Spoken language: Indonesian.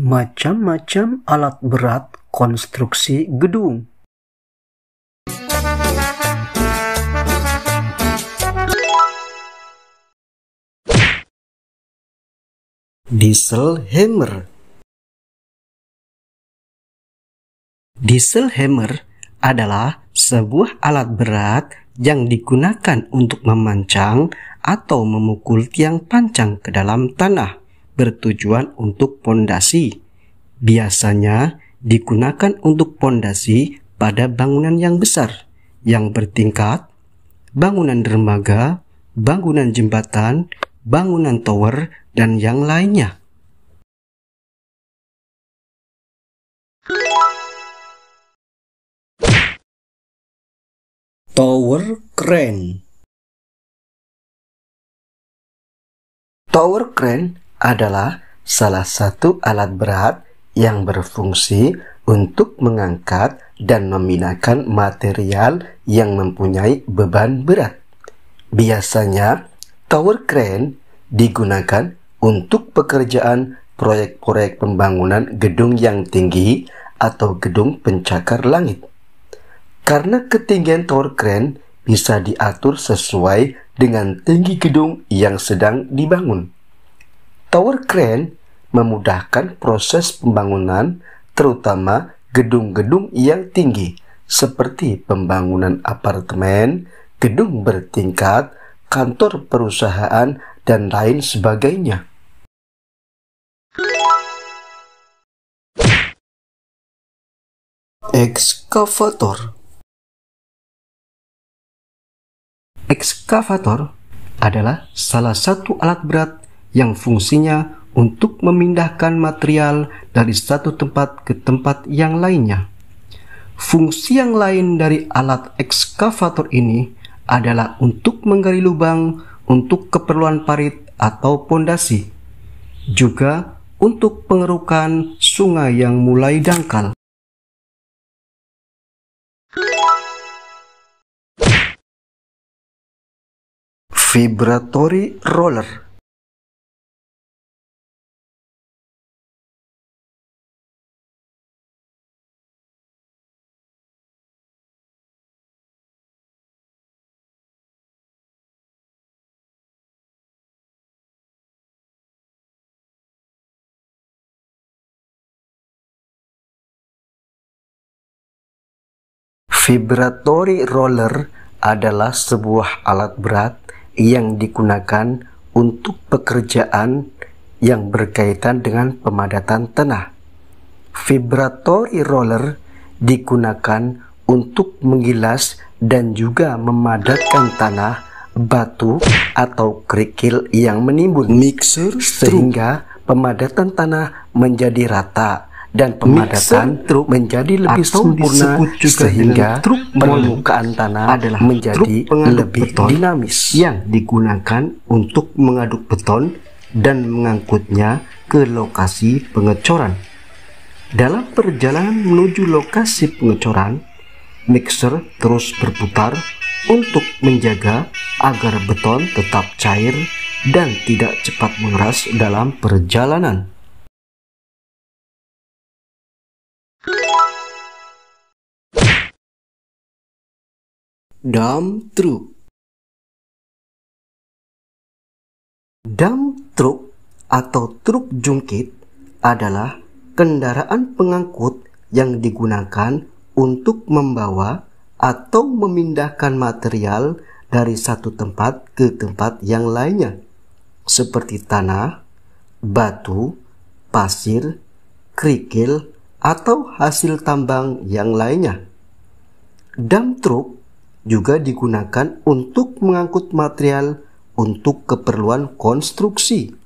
macam-macam alat berat konstruksi gedung. Diesel hammer Diesel hammer adalah sebuah alat berat yang digunakan untuk memancang atau memukul tiang pancang ke dalam tanah bertujuan untuk pondasi. Biasanya digunakan untuk pondasi pada bangunan yang besar, yang bertingkat, bangunan dermaga, bangunan jembatan, bangunan tower, dan yang lainnya. Tower Crane Tower Crane adalah salah satu alat berat yang berfungsi untuk mengangkat dan memindahkan material yang mempunyai beban berat. Biasanya, tower crane digunakan untuk pekerjaan proyek-proyek pembangunan gedung yang tinggi atau gedung pencakar langit. Karena ketinggian tower crane bisa diatur sesuai dengan tinggi gedung yang sedang dibangun. Tower crane memudahkan proses pembangunan terutama gedung-gedung yang tinggi seperti pembangunan apartemen, gedung bertingkat, kantor perusahaan, dan lain sebagainya. Excavator Ekskavator adalah salah satu alat berat yang fungsinya untuk memindahkan material dari satu tempat ke tempat yang lainnya. Fungsi yang lain dari alat ekskavator ini adalah untuk menggali lubang untuk keperluan parit atau pondasi, juga untuk pengerukan sungai yang mulai dangkal. Vibratory roller Vibratory roller adalah sebuah alat berat yang digunakan untuk pekerjaan yang berkaitan dengan pemadatan tanah. Vibratory roller digunakan untuk menggilas dan juga memadatkan tanah, batu, atau kerikil yang menimbun mixer sehingga pemadatan tanah menjadi rata dan pemadatan truk menjadi lebih sempurna sehingga truk permukaan tanah adalah menjadi lebih beton dinamis yang digunakan untuk mengaduk beton dan mengangkutnya ke lokasi pengecoran. Dalam perjalanan menuju lokasi pengecoran, mixer terus berputar untuk menjaga agar beton tetap cair dan tidak cepat mengeras dalam perjalanan. Dam truk, dam truk atau truk jungkit adalah kendaraan pengangkut yang digunakan untuk membawa atau memindahkan material dari satu tempat ke tempat yang lainnya, seperti tanah, batu, pasir, kerikil, atau hasil tambang yang lainnya. Dam truk juga digunakan untuk mengangkut material untuk keperluan konstruksi.